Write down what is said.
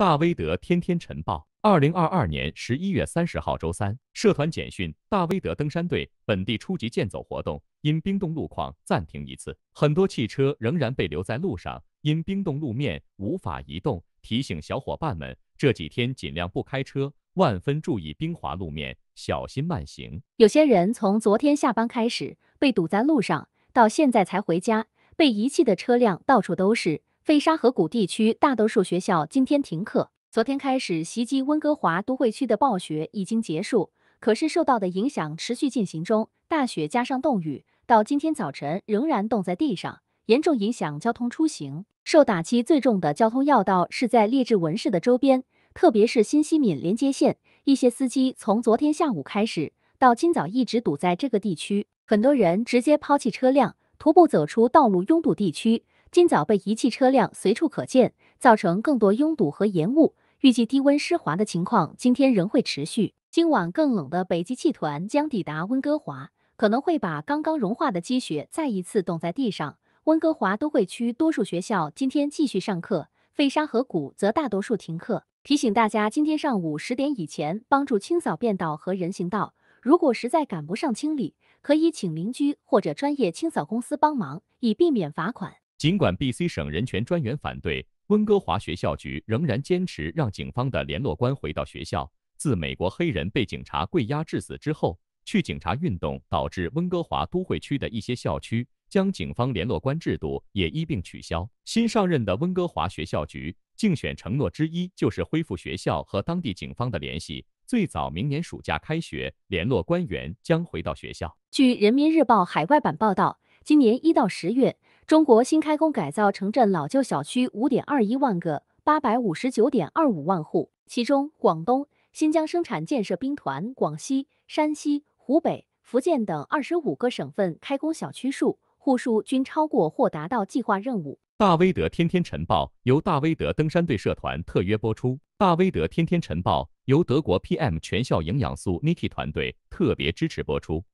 大威德天天晨报，二零二二年十一月三十号周三，社团简讯：大威德登山队本地初级健走活动因冰冻路况暂停一次，很多汽车仍然被留在路上，因冰冻路面无法移动。提醒小伙伴们，这几天尽量不开车，万分注意冰滑路面，小心慢行。有些人从昨天下班开始被堵在路上，到现在才回家，被遗弃的车辆到处都是。贝沙河谷地区大多数学校今天停课。昨天开始袭击温哥华都会区的暴雪已经结束，可是受到的影响持续进行中。大雪加上冻雨，到今天早晨仍然冻在地上，严重影响交通出行。受打击最重的交通要道是在列治文市的周边，特别是新西敏连接线。一些司机从昨天下午开始到今早一直堵在这个地区，很多人直接抛弃车辆，徒步走出道路拥堵地区。今早被遗弃车辆随处可见，造成更多拥堵和延误。预计低温湿滑的情况今天仍会持续。今晚更冷的北极气团将抵达温哥华，可能会把刚刚融化的积雪再一次冻在地上。温哥华都会区多数学校今天继续上课，费沙河谷则大多数停课。提醒大家，今天上午十点以前帮助清扫便道和人行道。如果实在赶不上清理，可以请邻居或者专业清扫公司帮忙，以避免罚款。尽管 B C 省人权专员反对，温哥华学校局仍然坚持让警方的联络官回到学校。自美国黑人被警察跪压致死之后，去警察运动导致温哥华都会区的一些校区将警方联络官制度也一并取消。新上任的温哥华学校局竞选承诺之一就是恢复学校和当地警方的联系。最早明年暑假开学，联络官员将回到学校。据《人民日报》海外版报道，今年一到十月。中国新开工改造城镇老旧小区五点二一万个，八百五十九点二五万户，其中广东、新疆生产建设兵团、广西、山西、湖北、福建等二十五个省份开工小区数、户数均超过或达到计划任务。大威德天天晨报由大威德登山队社团特约播出，大威德天天晨报由德国 PM 全校营养素 Niki 团队特别支持播出。